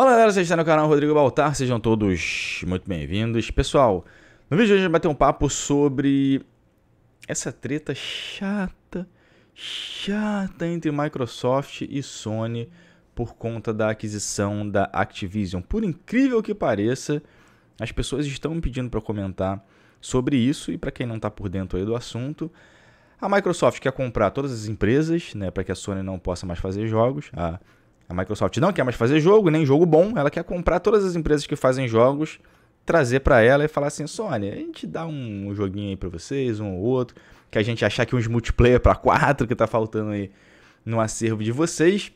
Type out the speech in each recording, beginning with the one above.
Fala galera, vocês estão no canal Rodrigo Baltar, sejam todos muito bem-vindos. Pessoal, no vídeo de hoje a gente vai ter um papo sobre essa treta chata, chata entre Microsoft e Sony por conta da aquisição da Activision. Por incrível que pareça, as pessoas estão me pedindo para comentar sobre isso e para quem não está por dentro aí do assunto, a Microsoft quer comprar todas as empresas, né, para que a Sony não possa mais fazer jogos. A a Microsoft não quer mais fazer jogo, nem jogo bom, ela quer comprar todas as empresas que fazem jogos, trazer para ela e falar assim: Sony, a gente dá um joguinho aí para vocês, um ou outro, que a gente achar que uns multiplayer para quatro que tá faltando aí no acervo de vocês.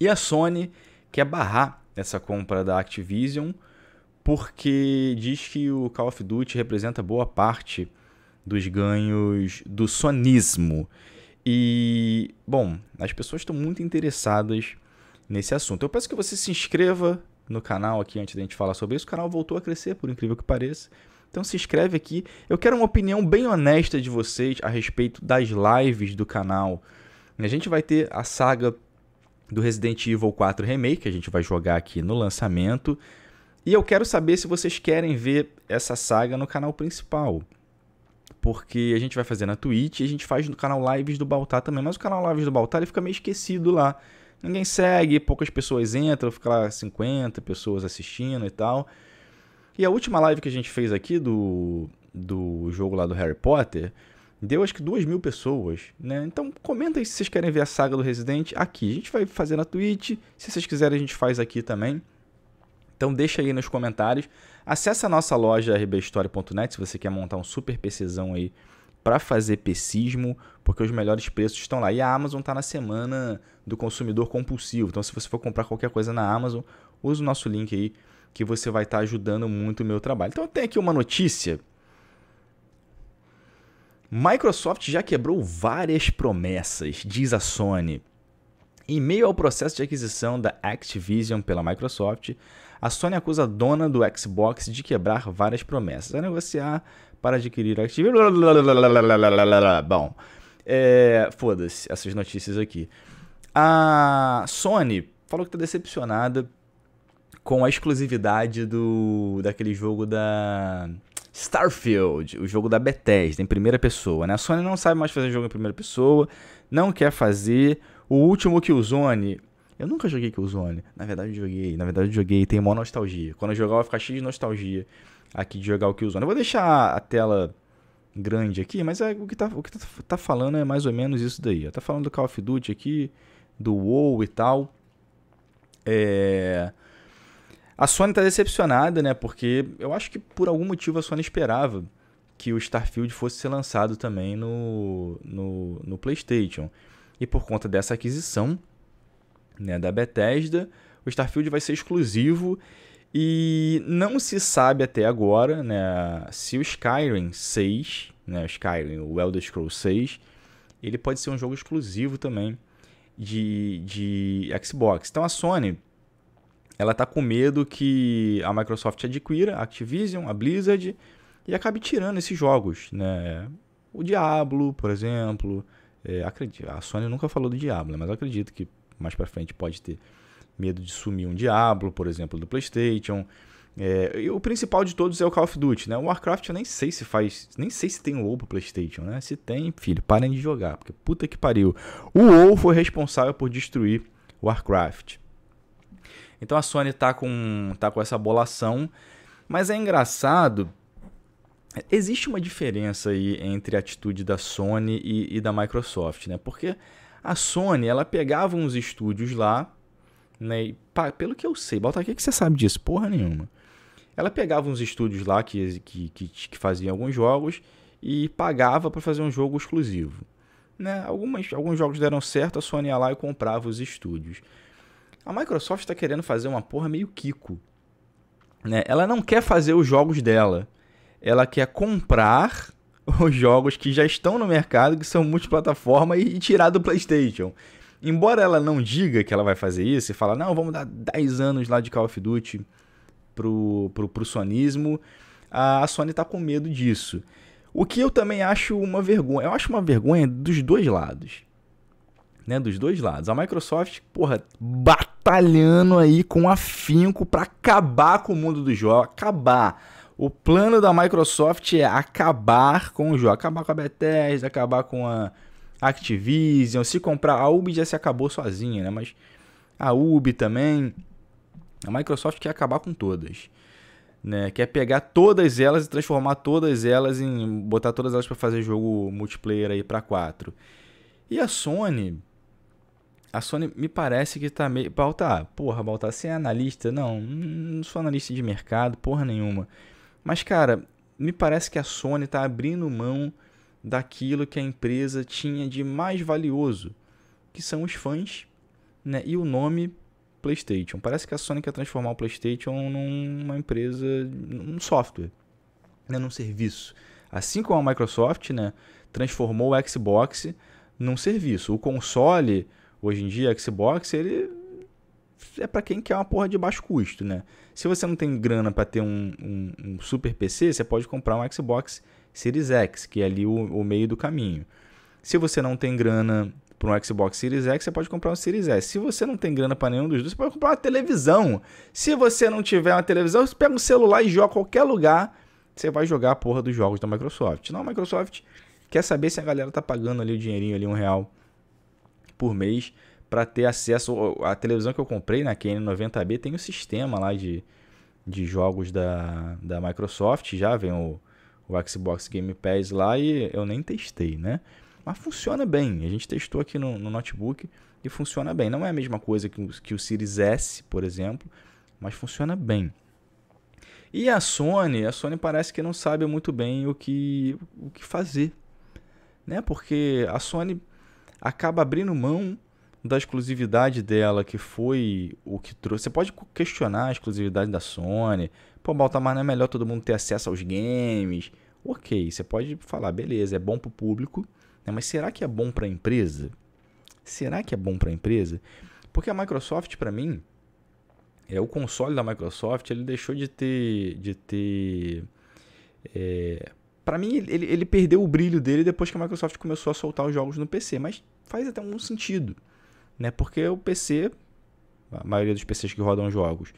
E a Sony quer barrar essa compra da Activision porque diz que o Call of Duty representa boa parte dos ganhos do sonismo. E, bom, as pessoas estão muito interessadas nesse assunto. Eu peço que você se inscreva no canal aqui antes da gente falar sobre isso. O canal voltou a crescer, por incrível que pareça. Então se inscreve aqui. Eu quero uma opinião bem honesta de vocês a respeito das lives do canal. A gente vai ter a saga do Resident Evil 4 Remake, que a gente vai jogar aqui no lançamento. E eu quero saber se vocês querem ver essa saga no canal principal. Porque a gente vai fazer na Twitch e a gente faz no canal Lives do Baltar também. Mas o canal Lives do Baltar ele fica meio esquecido lá. Ninguém segue, poucas pessoas entram, fica lá 50 pessoas assistindo e tal. E a última live que a gente fez aqui do, do jogo lá do Harry Potter deu acho que 2 mil pessoas, né? Então comenta aí se vocês querem ver a saga do Resident aqui. A gente vai fazer na Twitch, se vocês quiserem a gente faz aqui também. Então deixa aí nos comentários. Acesse a nossa loja rbhistoria.net se você quer montar um super PCzão aí para fazer pesismo porque os melhores preços estão lá. E a Amazon está na semana do consumidor compulsivo. Então, se você for comprar qualquer coisa na Amazon, use o nosso link aí que você vai estar tá ajudando muito o meu trabalho. Então, eu tenho aqui uma notícia. Microsoft já quebrou várias promessas, diz a Sony. Em meio ao processo de aquisição da Activision pela Microsoft, a Sony acusa a dona do Xbox de quebrar várias promessas a é negociar para adquirir Active. Bom, é, foda-se essas notícias aqui. A Sony falou que está decepcionada com a exclusividade do daquele jogo da Starfield, o jogo da Bethesda em primeira pessoa, né? A Sony não sabe mais fazer jogo em primeira pessoa, não quer fazer. O último que o Sony eu nunca joguei Killzone. Na verdade, eu joguei. Na verdade, eu joguei. Tem mó nostalgia. Quando eu jogar, vai ficar cheio de nostalgia aqui de jogar o Killzone. Eu vou deixar a tela grande aqui, mas é, o que, tá, o que tá, tá falando é mais ou menos isso daí. Tá falando do Call of Duty aqui, do WoW e tal. É... A Sony tá decepcionada, né? Porque eu acho que por algum motivo a Sony esperava que o Starfield fosse ser lançado também no, no, no PlayStation. E por conta dessa aquisição né, da Bethesda, o Starfield vai ser exclusivo e não se sabe até agora né, se o Skyrim 6, né, o Skyrim, o Elder Scrolls 6, ele pode ser um jogo exclusivo também de, de Xbox. Então a Sony ela tá com medo que a Microsoft adquira a Activision, a Blizzard e acabe tirando esses jogos, né? O Diablo, por exemplo, é, acredito, a Sony nunca falou do Diablo, mas eu acredito que mais para frente pode ter medo de sumir um Diablo, por exemplo, do PlayStation. É, e o principal de todos é o Call of Duty, né? O Warcraft eu nem sei se faz, nem sei se tem o WoW pro PlayStation, né? Se tem, filho, parem de jogar, porque puta que pariu. O WoW foi responsável por destruir o Warcraft. Então a Sony tá com tá com essa bolação, mas é engraçado existe uma diferença aí entre a atitude da Sony e, e da Microsoft, né? Porque a Sony, ela pegava uns estúdios lá né? E, pá, pelo que eu sei, Baltar, o que, é que você sabe disso? Porra nenhuma. Ela pegava uns estúdios lá que, que, que, que faziam alguns jogos e pagava para fazer um jogo exclusivo. Né? Algumas, alguns jogos deram certo, a Sony ia lá e comprava os estúdios. A Microsoft está querendo fazer uma porra meio Kiko. Né? Ela não quer fazer os jogos dela. Ela quer comprar os jogos que já estão no mercado, que são multiplataforma, e tirar do PlayStation. Embora ela não diga que ela vai fazer isso e fala, não, vamos dar 10 anos lá de Call of Duty pro, pro, pro sonismo, a Sony tá com medo disso. O que eu também acho uma vergonha. Eu acho uma vergonha dos dois lados. Né, dos dois lados. A Microsoft, porra, batalhando aí com afinco para acabar com o mundo do jogo, acabar. O plano da Microsoft é acabar com o jogo, acabar com a Bethesda, acabar com a Activision. Se comprar, a Ubi já se acabou sozinha, né? Mas a Ubi também. A Microsoft quer acabar com todas. Né? Quer pegar todas elas e transformar todas elas em. botar todas elas para fazer jogo multiplayer aí para quatro. E a Sony. A Sony me parece que tá meio. Baltar, porra, Baltar, você é analista? Não, não sou analista de mercado, porra nenhuma. Mas, cara, me parece que a Sony tá abrindo mão daquilo que a empresa tinha de mais valioso, que são os fãs né? e o nome PlayStation. Parece que a Sony quer transformar o PlayStation numa empresa, num software, né? num serviço. Assim como a Microsoft né? transformou o Xbox num serviço. O console, hoje em dia, Xbox, ele é para quem quer uma porra de baixo custo, né? Se você não tem grana para ter um, um, um, super PC, você pode comprar um Xbox Series X, que é ali o, o meio do caminho. Se você não tem grana para um Xbox Series X, você pode comprar um Series S. Se você não tem grana para nenhum dos dois, você pode comprar uma televisão. Se você não tiver uma televisão, você pega um celular e joga qualquer lugar, você vai jogar a porra dos jogos da Microsoft. Não, a Microsoft quer saber se a galera tá pagando ali o dinheirinho ali, um real por mês, para ter acesso. A televisão que eu comprei na kn 90 b tem um sistema lá de, de jogos da, da Microsoft, já vem o o Xbox Game Pass lá e eu nem testei, né? Mas funciona bem. A gente testou aqui no, no notebook e funciona bem. Não é a mesma coisa que, que o Series S, por exemplo, mas funciona bem. E a Sony, a Sony parece que não sabe muito bem o que, o que fazer, né? Porque a Sony acaba abrindo mão da exclusividade dela, que foi o que trouxe. Você pode questionar a exclusividade da Sony, pô, Baltamar não é melhor todo mundo ter acesso aos games. Ok, você pode falar, beleza, é bom para o público, né? mas será que é bom para a empresa? Será que é bom para a empresa? Porque a Microsoft, para mim, é o console da Microsoft, ele deixou de ter. De ter é, para mim, ele, ele perdeu o brilho dele depois que a Microsoft começou a soltar os jogos no PC, mas faz até um sentido, né? Porque o PC, a maioria dos PCs que rodam jogos,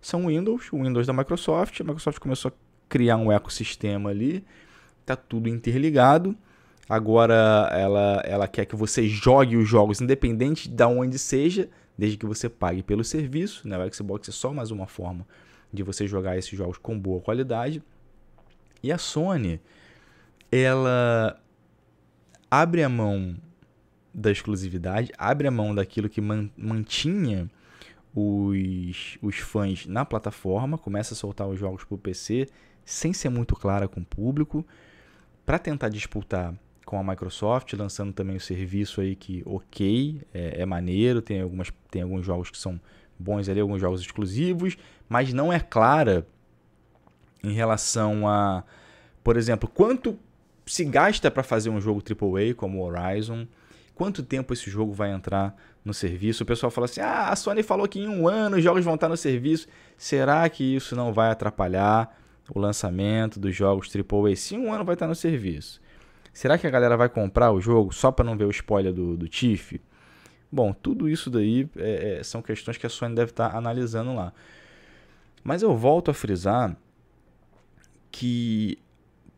são o Windows, o Windows da Microsoft. A Microsoft começou a criar um ecossistema ali, tá tudo interligado. Agora ela, ela quer que você jogue os jogos independente de onde seja, desde que você pague pelo serviço. Né? O Xbox é só mais uma forma de você jogar esses jogos com boa qualidade. E a Sony, ela abre a mão da exclusividade, abre a mão daquilo que mantinha os, os fãs na plataforma, começa a soltar os jogos para o PC sem ser muito clara com o público, para tentar disputar com a Microsoft, lançando também o serviço aí que, ok, é, é maneiro, tem, algumas, tem alguns jogos que são bons ali, alguns jogos exclusivos, mas não é clara em relação a, por exemplo, quanto se gasta para fazer um jogo AAA como Horizon, quanto tempo esse jogo vai entrar no serviço. O pessoal fala assim: ah, a Sony falou que em um ano os jogos vão estar no serviço. Será que isso não vai atrapalhar o lançamento dos jogos AAA? Se um ano vai estar no serviço, será que a galera vai comprar o jogo só para não ver o spoiler do, do Tiff? Bom, tudo isso daí é, é, são questões que a Sony deve estar analisando lá. Mas eu volto a frisar que,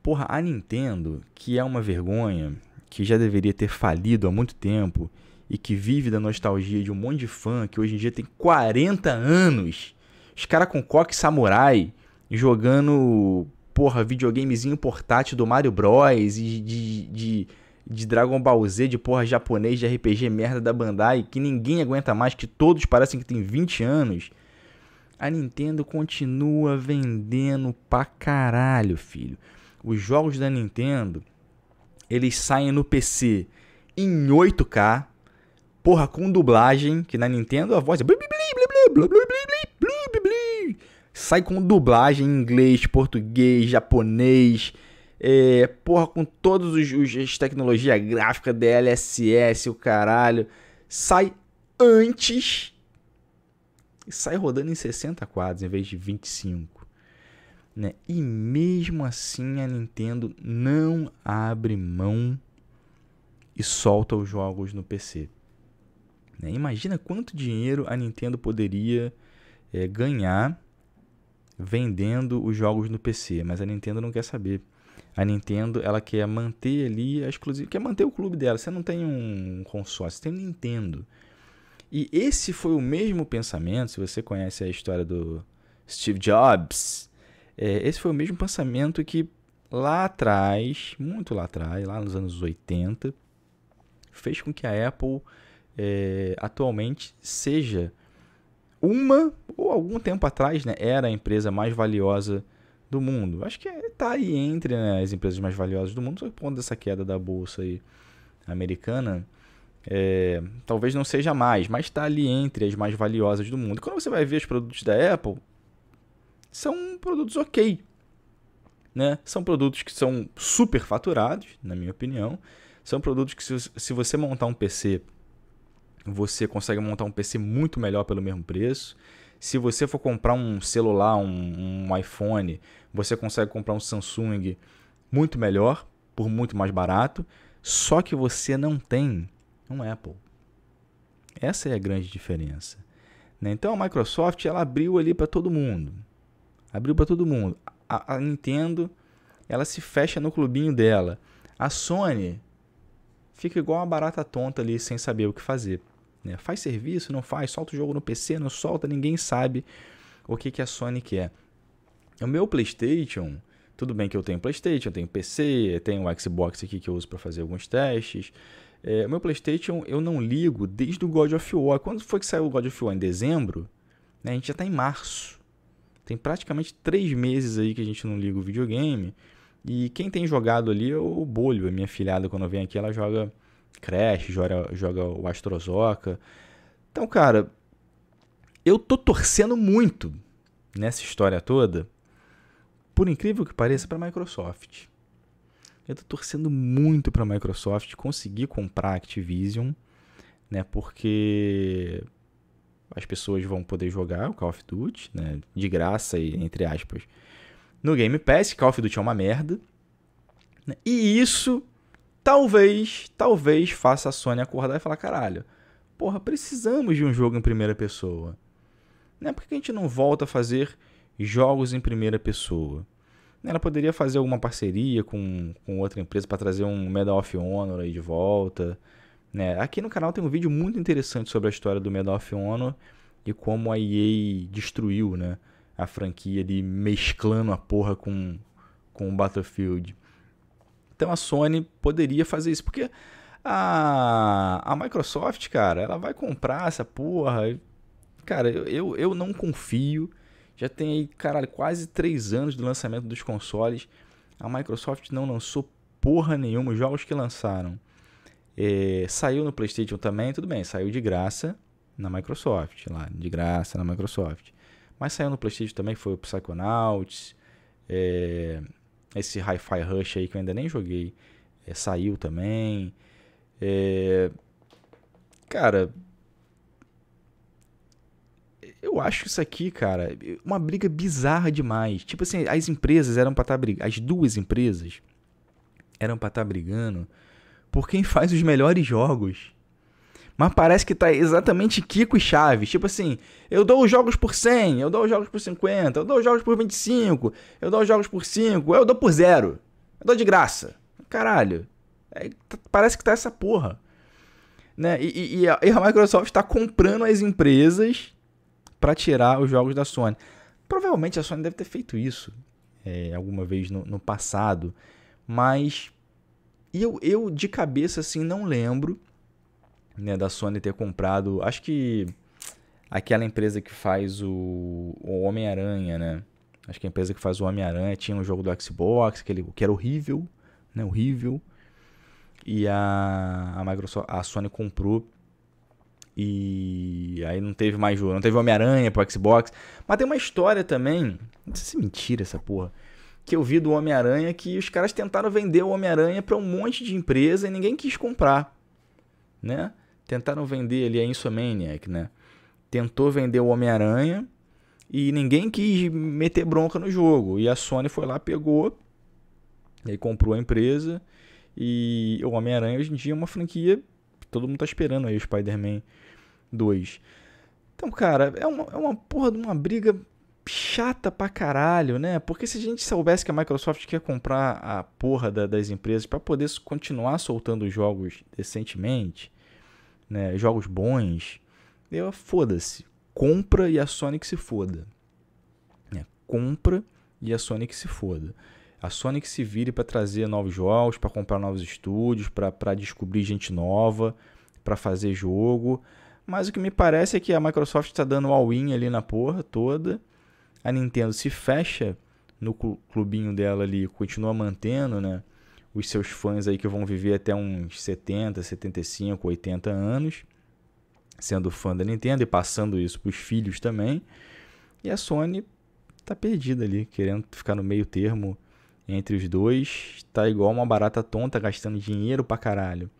porra, a Nintendo, que é uma vergonha, que já deveria ter falido há muito tempo, e que vive da nostalgia de um monte de fã que hoje em dia tem 40 anos. Os caras com coque samurai jogando, porra, videogamezinho portátil do Mario Bros. e de, de, de Dragon Ball Z, de porra japonês, de RPG merda da Bandai, que ninguém aguenta mais, que todos parecem que tem 20 anos. A Nintendo continua vendendo pra caralho, filho. Os jogos da Nintendo, eles saem no PC em 8K, Porra, com dublagem, que na Nintendo a voz é. Sai com dublagem em inglês, português, japonês. É, porra, com todos os, os as tecnologia gráfica, DLSS, o caralho. Sai antes e sai rodando em 60 quadros em vez de 25. Né? E mesmo assim a Nintendo não abre mão e solta os jogos no PC. Né? Imagina quanto dinheiro a Nintendo poderia é, ganhar vendendo os jogos no PC, mas a Nintendo não quer saber. A Nintendo ela quer manter ali a exclusiva, quer manter o clube dela. Você não tem um consórcio, você tem Nintendo. E esse foi o mesmo pensamento, se você conhece a história do Steve Jobs, é, esse foi o mesmo pensamento que lá atrás, muito lá atrás, lá nos anos 80, fez com que a Apple é, atualmente seja uma ou algum tempo atrás né, era a empresa mais valiosa do mundo. Acho que está aí entre né, as empresas mais valiosas do mundo, só que por conta dessa queda da bolsa aí, americana, é, talvez não seja mais, mas está ali entre as mais valiosas do mundo. Quando você vai ver os produtos da Apple, são produtos ok. Né? São produtos que são super faturados, na minha opinião. São produtos que, se, se você montar um PC você consegue montar um PC muito melhor pelo mesmo preço. Se você for comprar um celular, um, um iPhone, você consegue comprar um Samsung muito melhor, por muito mais barato. Só que você não tem um Apple. Essa é a grande diferença. Né? Então a Microsoft ela abriu ali para todo mundo. Abriu para todo mundo. A, a Nintendo ela se fecha no clubinho dela. A Sony fica igual uma barata tonta ali sem saber o que fazer. Né? Faz serviço, não faz, solta o jogo no PC, não solta, ninguém sabe o que, que a Sony quer. O meu PlayStation, tudo bem que eu tenho PlayStation, eu tenho PC, eu tenho o Xbox aqui que eu uso para fazer alguns testes. É, o meu PlayStation eu não ligo desde o God of War. Quando foi que saiu o God of War? Em dezembro? Né? A gente já está em março. Tem praticamente três meses aí que a gente não liga o videogame. E quem tem jogado ali é o Bolho, a minha filhada, quando vem aqui, ela joga Crash, joga, joga o Astrozoca. Então, cara, eu tô torcendo muito nessa história toda, por incrível que pareça, para a Microsoft. Eu tô torcendo muito para a Microsoft conseguir comprar a Activision, né? Porque as pessoas vão poder jogar o Call of Duty, né, de graça e entre aspas, no Game Pass. Call of Duty é uma merda. Né, e isso Talvez, talvez faça a Sony acordar e falar: caralho, porra, precisamos de um jogo em primeira pessoa. Né? Por que a gente não volta a fazer jogos em primeira pessoa? Né, ela poderia fazer alguma parceria com, com outra empresa para trazer um Medal of Honor aí de volta. Né? Aqui no canal tem um vídeo muito interessante sobre a história do Medal of Honor e como a EA destruiu né, a franquia ali mesclando a porra com, com o Battlefield. Então a Sony poderia fazer isso, porque a, a Microsoft, cara, ela vai comprar essa porra. Cara, eu, eu não confio. Já tem aí, caralho, quase três anos do lançamento dos consoles. A Microsoft não lançou porra nenhuma os jogos que lançaram. É, saiu no PlayStation também, tudo bem, saiu de graça na Microsoft, lá, de graça na Microsoft. Mas saiu no PlayStation também, foi o Psychonauts, é, esse Hi-Fi Rush aí que eu ainda nem joguei é, saiu também. É, cara, eu acho isso aqui, cara, uma briga bizarra demais. Tipo assim, as empresas eram para estar tá brigando, as duas empresas eram para estar tá brigando por quem faz os melhores jogos mas parece que tá exatamente Kiko e Chaves. Tipo assim, eu dou os jogos por 100, eu dou os jogos por 50, eu dou os jogos por 25, eu dou os jogos por 5, eu dou por zero. Eu dou de graça. Caralho. É, parece que tá essa porra. Né? E, e, e, a, e a Microsoft está comprando as empresas para tirar os jogos da Sony. Provavelmente a Sony deve ter feito isso é, alguma vez no, no passado, mas eu, eu de cabeça assim não lembro né, da Sony ter comprado. Acho que aquela empresa que faz o, o Homem-Aranha, né? Acho que a empresa que faz o Homem-Aranha tinha um jogo do Xbox, que era horrível, né? Horrível. E a, a Microsoft, a Sony comprou. E aí não teve mais jogo. Não teve Homem-Aranha pro Xbox. Mas tem uma história também. Não sei se é mentira essa porra. Que eu vi do Homem-Aranha que os caras tentaram vender o Homem-Aranha para um monte de empresa e ninguém quis comprar. Né? Tentaram vender ali a Insomaniac, né? Tentou vender o Homem-Aranha e ninguém quis meter bronca no jogo. E a Sony foi lá, pegou, e comprou a empresa. E o Homem-Aranha hoje em dia é uma franquia que todo mundo tá esperando aí, o Spider-Man 2. Então, cara, é uma, é uma porra de uma briga chata pra caralho, né? Porque se a gente soubesse que a Microsoft quer comprar a porra da, das empresas para poder continuar soltando jogos decentemente, né, jogos bons, eu foda-se. Compra e a Sonic se foda. É, compra e a Sonic se foda. A Sonic se vire para trazer novos jogos, para comprar novos estúdios, para descobrir gente nova, para fazer jogo. Mas o que me parece é que a Microsoft está dando all-in ali na porra toda. A Nintendo se fecha no clubinho dela ali, continua mantendo, né? os seus fãs aí que vão viver até uns 70, 75, 80 anos, sendo fã da Nintendo e passando isso para os filhos também. E a Sony tá perdida ali, querendo ficar no meio termo entre os dois, tá igual uma barata tonta gastando dinheiro para caralho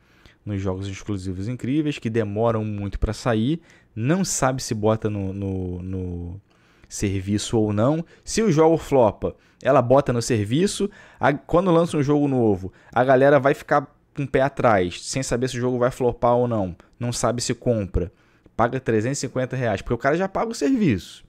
nos jogos exclusivos incríveis que demoram muito para sair, não sabe se bota no, no, no serviço ou não. Se o jogo flopa, ela bota no serviço. A, quando lança um jogo novo, a galera vai ficar com o pé atrás, sem saber se o jogo vai flopar ou não. Não sabe se compra. Paga 350 reais, porque o cara já paga o serviço.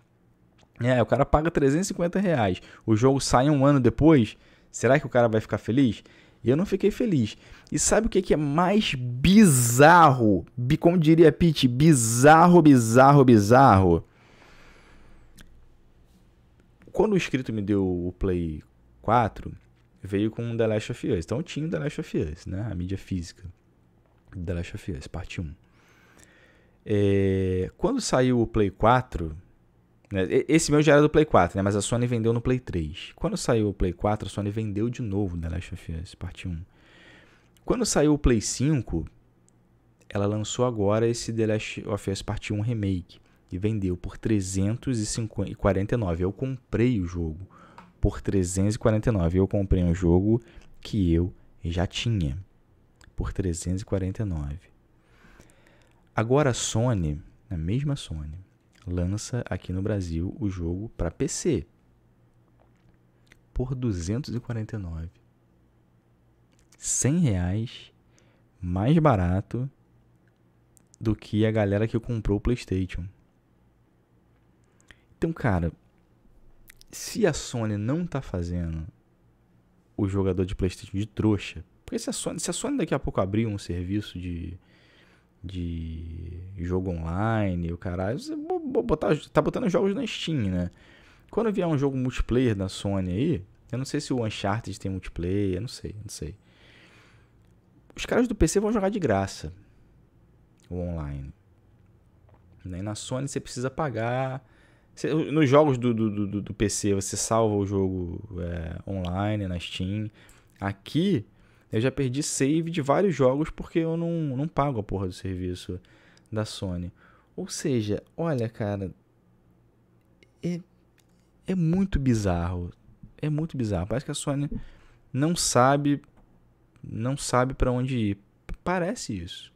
É, o cara paga 350 reais. O jogo sai um ano depois. Será que o cara vai ficar feliz? Eu não fiquei feliz. E sabe o que é mais bizarro? Como diria Pete, bizarro, bizarro, bizarro quando o escrito me deu o Play 4, veio com The Last of Us. Então tinha o The Last of Us, né? A mídia física. The Last of Us, parte 1. É, quando saiu o Play 4, né? esse meu já era do Play 4, né? mas a Sony vendeu no Play 3. Quando saiu o Play 4, a Sony vendeu de novo The Last of Us, parte 1. Quando saiu o Play 5, ela lançou agora esse The Last of Us Part 1 Remake e vendeu por 349. Eu comprei o jogo por 349. Eu comprei um jogo que eu já tinha por 349. Agora a Sony, a mesma Sony, lança aqui no Brasil o jogo para PC por 249. 100 reais mais barato do que a galera que comprou o PlayStation. Então, cara, se a Sony não tá fazendo o jogador de PlayStation de trouxa, porque se a Sony, se a Sony daqui a pouco abrir um serviço de de jogo online o caralho, você botar, tá botando jogos na Steam, né? Quando vier um jogo multiplayer da Sony aí, eu não sei se o Uncharted tem multiplayer, eu não sei, não sei. Os caras do PC vão jogar de graça o online. E na Sony você precisa pagar nos jogos do, do, do, do, PC, você salva o jogo é, online, na Steam. Aqui, eu já perdi save de vários jogos porque eu não, não pago a porra do serviço da Sony. Ou seja, olha, cara. É, é muito bizarro. É muito bizarro. Parece que a Sony não sabe. Não sabe para onde ir. Parece isso.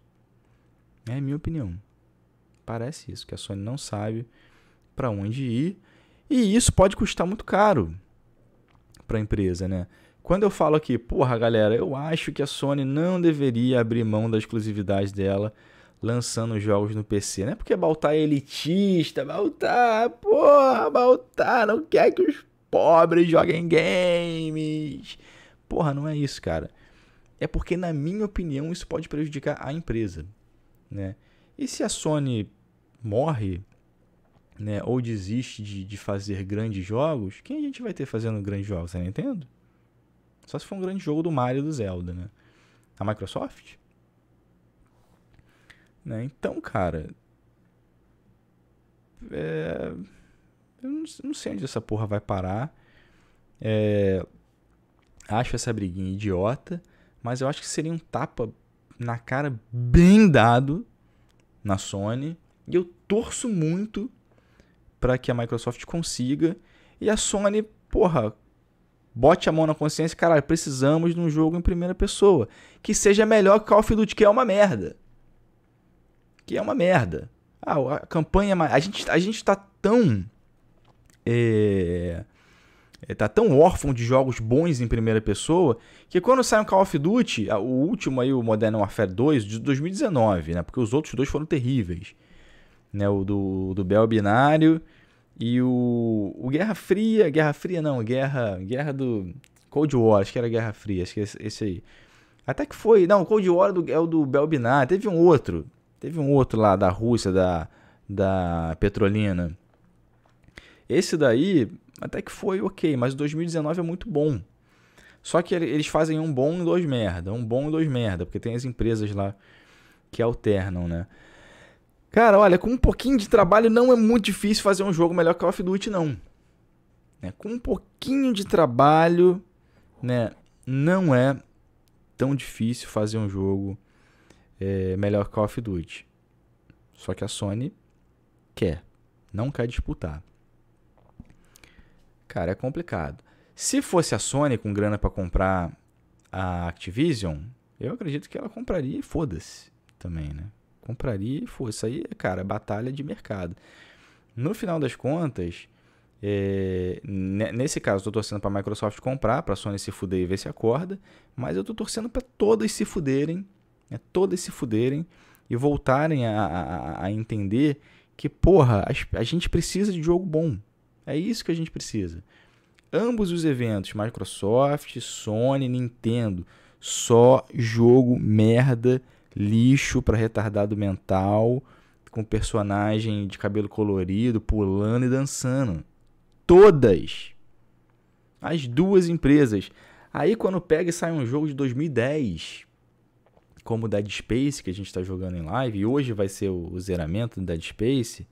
É a minha opinião. Parece isso, que a Sony não sabe para onde ir, e isso pode custar muito caro para a empresa, né? Quando eu falo aqui, porra, galera, eu acho que a Sony não deveria abrir mão da exclusividade dela lançando jogos no PC, não é Porque Baltar é elitista, Baltar, porra, Baltar não quer que os pobres joguem games. Porra, não é isso, cara. É porque, na minha opinião, isso pode prejudicar a empresa, né? E se a Sony morre né, ou desiste de, de fazer grandes jogos, quem a gente vai ter fazendo grandes jogos? A Nintendo? Só se for um grande jogo do Mario e do Zelda, né? A Microsoft? Né? Então, cara. É... Eu não sei onde essa porra vai parar. É... Acho essa briguinha idiota. Mas eu acho que seria um tapa na cara bem dado na Sony. E eu torço muito para que a Microsoft consiga. E a Sony, porra, bote a mão na consciência, caralho, precisamos de um jogo em primeira pessoa. Que seja melhor que Call of Duty, que é uma merda. Que é uma merda. Ah, a campanha. É a gente, a gente tá tão. É, é, tá tão órfão de jogos bons em primeira pessoa que quando sai um Call of Duty, o último aí, o Modern Warfare 2, de 2019, né? Porque os outros dois foram terríveis né? O do, do Bel Binário e o, o Guerra Fria, Guerra Fria não, Guerra, Guerra do Cold War, acho que era Guerra Fria, acho que é esse, aí. Até que foi, não, Cold War é, do, é o do Bel Binário, teve um outro, teve um outro lá da Rússia, da, da Petrolina. Esse daí até que foi ok, mas 2019 é muito bom. Só que eles fazem um bom e dois merda, um bom e dois merda, porque tem as empresas lá que alternam, né? Cara, olha, com um pouquinho de trabalho não é muito difícil fazer um jogo melhor que Call of Duty, não. É, com um pouquinho de trabalho, né, não é tão difícil fazer um jogo é, melhor que Call of Duty. Só que a Sony quer, não quer disputar. Cara, é complicado. Se fosse a Sony com grana para comprar a Activision, eu acredito que ela compraria e foda-se também, né? Compraria e foi. Isso aí, cara, é batalha de mercado. No final das contas, é, nesse caso, eu estou torcendo para a Microsoft comprar, para a Sony se fuder e ver se acorda, mas eu estou torcendo para todas se fuderem, né, todas se fuderem e voltarem a, a, a entender que, porra, a, a, gente precisa de jogo bom. É isso que a gente precisa. Ambos os eventos, Microsoft, Sony, Nintendo, só jogo merda lixo para retardado mental, com personagem de cabelo colorido, pulando e dançando. Todas. As duas empresas. Aí quando pega e sai um jogo de 2010, como o Dead Space, que a gente está jogando em live, e hoje vai ser o zeramento do Dead Space.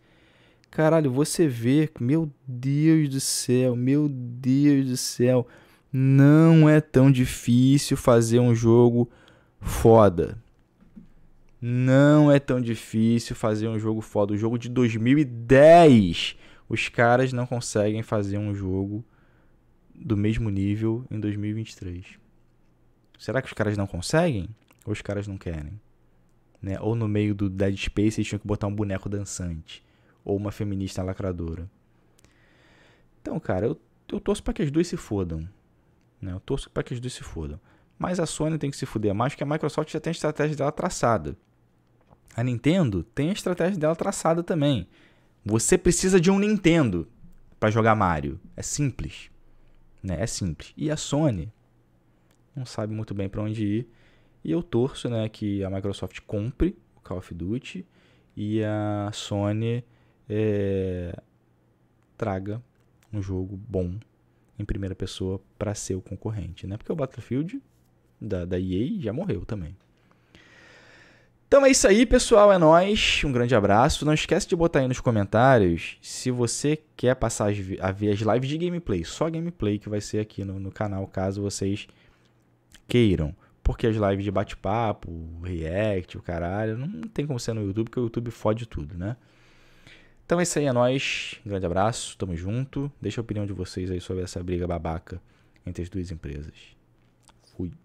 Caralho, você vê, meu Deus do céu, meu Deus do céu, não é tão difícil fazer um jogo foda. Não é tão difícil fazer um jogo foda. O jogo de 2010. Os caras não conseguem fazer um jogo do mesmo nível em 2023. Será que os caras não conseguem? Ou os caras não querem? Né? Ou no meio do Dead Space eles tinham que botar um boneco dançante. Ou uma feminista lacradora. Então, cara, eu, eu torço pra que as duas se fodam. Né? Eu torço pra que as duas se fodam. Mas a Sony tem que se fuder mais, porque a Microsoft já tem a estratégia dela traçada. A Nintendo tem a estratégia dela traçada também. Você precisa de um Nintendo para jogar Mario. É simples. Né? É simples. E a Sony não sabe muito bem para onde ir. E eu torço né, que a Microsoft compre o Call of Duty e a Sony é, traga um jogo bom em primeira pessoa para ser o concorrente. Né? Porque o Battlefield da, da EA já morreu também. Então é isso aí, pessoal. É nós. Um grande abraço. Não esquece de botar aí nos comentários se você quer passar a ver as lives de gameplay. Só gameplay que vai ser aqui no, no canal, caso vocês queiram. Porque as lives de bate-papo, react, o caralho, não tem como ser no YouTube, porque o YouTube fode tudo, né? Então é isso aí, é nóis. Um grande abraço, tamo junto. Deixa a opinião de vocês aí sobre essa briga babaca entre as duas empresas. Fui.